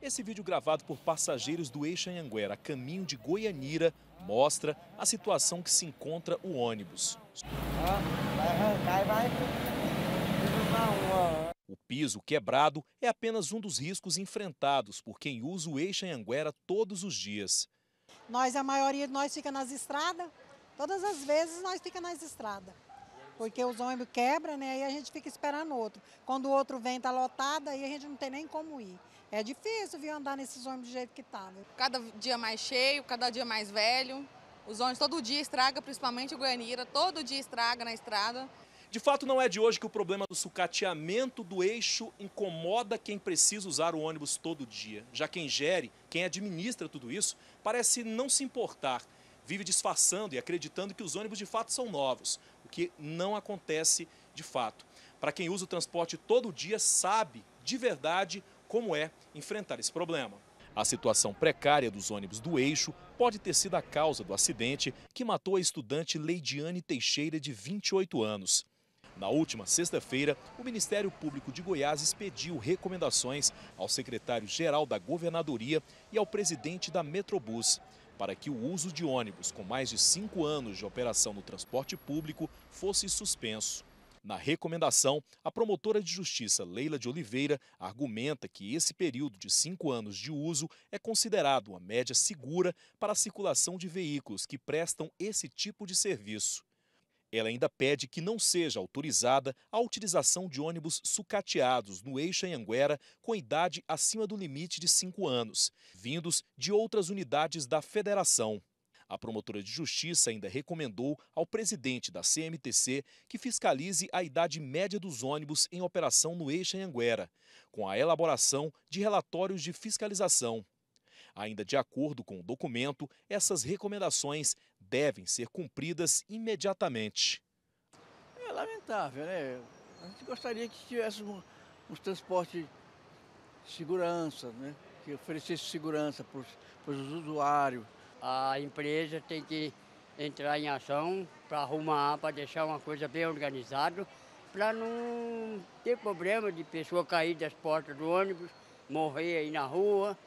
Esse vídeo gravado por passageiros do eixo Anhanguera, caminho de Goianira, mostra a situação que se encontra o ônibus. O piso quebrado é apenas um dos riscos enfrentados por quem usa o eixo Anhanguera todos os dias. Nós, a maioria de nós fica nas estradas, todas as vezes nós fica nas estradas porque os ônibus quebram, né? E a gente fica esperando outro. Quando o outro vem, tá lotado, aí a gente não tem nem como ir. É difícil vir andar nesses ônibus do jeito que tá. Cada dia mais cheio, cada dia mais velho. Os ônibus todo dia estraga, principalmente o Goianira, todo dia estraga na estrada. De fato, não é de hoje que o problema do sucateamento do eixo incomoda quem precisa usar o ônibus todo dia. Já quem gere, quem administra tudo isso, parece não se importar vive disfarçando e acreditando que os ônibus de fato são novos, o que não acontece de fato. Para quem usa o transporte todo dia, sabe de verdade como é enfrentar esse problema. A situação precária dos ônibus do eixo pode ter sido a causa do acidente que matou a estudante Leidiane Teixeira, de 28 anos. Na última sexta-feira, o Ministério Público de Goiás expediu recomendações ao secretário-geral da Governadoria e ao presidente da Metrobus para que o uso de ônibus com mais de cinco anos de operação no transporte público fosse suspenso. Na recomendação, a promotora de justiça Leila de Oliveira argumenta que esse período de cinco anos de uso é considerado uma média segura para a circulação de veículos que prestam esse tipo de serviço. Ela ainda pede que não seja autorizada a utilização de ônibus sucateados no eixo Anhanguera com idade acima do limite de 5 anos, vindos de outras unidades da federação. A promotora de justiça ainda recomendou ao presidente da CMTC que fiscalize a idade média dos ônibus em operação no eixo Anhanguera, com a elaboração de relatórios de fiscalização. Ainda de acordo com o documento, essas recomendações devem ser cumpridas imediatamente. É lamentável, né? A gente gostaria que tivéssemos um, um transporte de segurança, né? Que oferecesse segurança para os, para os usuários. A empresa tem que entrar em ação para arrumar, para deixar uma coisa bem organizada, para não ter problema de pessoa cair das portas do ônibus, morrer aí na rua.